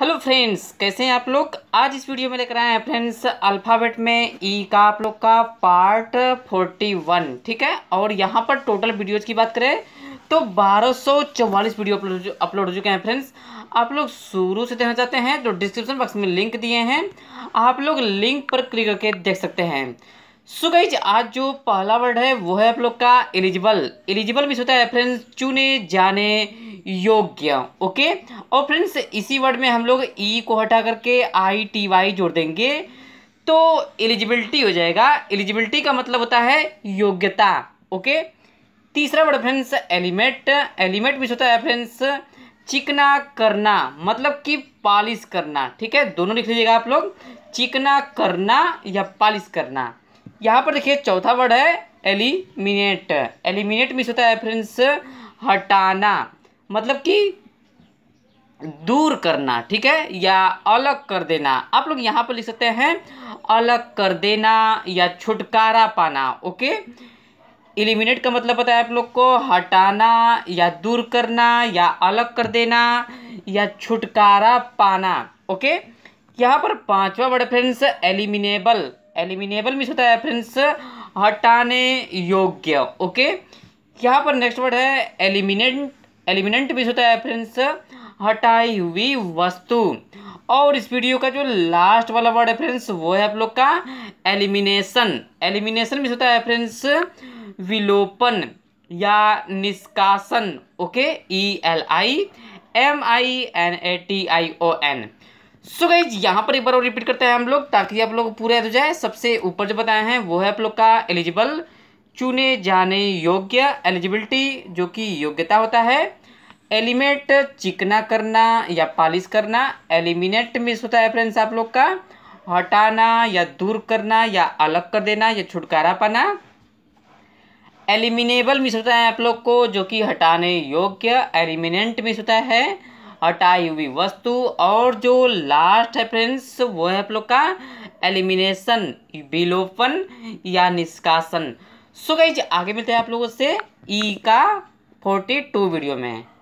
hello friends कैसे हैं आप लोग आज इस वीडियो में लेकर आए हैं फ्रेंड्स अल्फ़ाबेट में ई का आप लोग का पार्ट 41 ठीक है और यहाँ पर टोटल वीडियोज की बात करें तो 1244 वीडियो अपलोड हो चुके हैं फ्रेंड्स आप लोग शुरू से देखना चाहते हैं तो डिस्क्रिप्शन बॉक्स में लिंक दिए हैं आप लोग लिंक पर क्लिक करके देख सकते हैं सुगैज आज जो पहला वर्ड है वो है आप लोग का एलिजिबल एलिजिबल भी होता है फ्रेंड्स चुने जाने योग्य ओके और फ्रेंड्स इसी वर्ड में हम लोग ई e को हटा करके आई टी वाई जोड़ देंगे तो एलिजिबिलिटी हो जाएगा एलिजिबिलिटी का मतलब होता है योग्यता ओके तीसरा वर्ड फ्रेंड्स एलिमेंट एलिमेंट भी होता है फ्रेंड्स चिकना करना मतलब कि पालिश करना ठीक है दोनों लिख लीजिएगा आप लोग चिकना करना या पालिश करना यहाँ पर देखिए चौथा वर्ड है एलिमिनेट एलिमिनेट मिस होता है फ्रेंड्स हटाना मतलब कि दूर करना ठीक है या अलग कर देना आप लोग यहाँ पर लिख सकते हैं अलग कर देना या छुटकारा पाना ओके एलिमिनेट का मतलब पता है आप लोग को हटाना या दूर करना या अलग कर देना या छुटकारा पाना ओके यहाँ पर पांचवा word friends eliminable eliminable miss होता है फ्रेंड्स हटाने योग्य ओके यहाँ पर नेक्स्ट वर्ड है एलिमिनेट एलिमिनेंट बेस होता है फ्रेंड्स हटाई हुई वस्तु और इस वीडियो का जो लास्ट वाला वर्ड है फ्रेंड्स वो है आप लोग का एलिमिनेशन एलिमिनेशन भी होता है फ्रेंड्स विलोपन या निष्कासन okay E L I M I N A T I O N सो गई यहाँ पर एक बार और रिपीट करते हैं हम लोग ताकि आप लोग पूरा हो जाए सबसे ऊपर जो बताए हैं वो है आप लोग का एलिजिबल चुने जाने योग्य एलिजिबिलिटी जो कि योग्यता होता है एलिमेट चिकना करना या पॉलिश करना एलिमिनेट मिस होता है फ्रेंड्स आप लोग का हटाना या दूर करना या अलग कर देना या छुटकारा पाना एलिमिनेबल मिस होता है आप लोग को जो कि हटाने योग्य एलिमिनेंट मिस होता है हटाई हुई वस्तु और जो लास्ट है फ्रेंड्स वो है आप लोग का एलिमिनेशन विलोपन या निष्कासन सो गई आगे मिलते हैं आप लोगों से ई का फोर्टी टू वीडियो में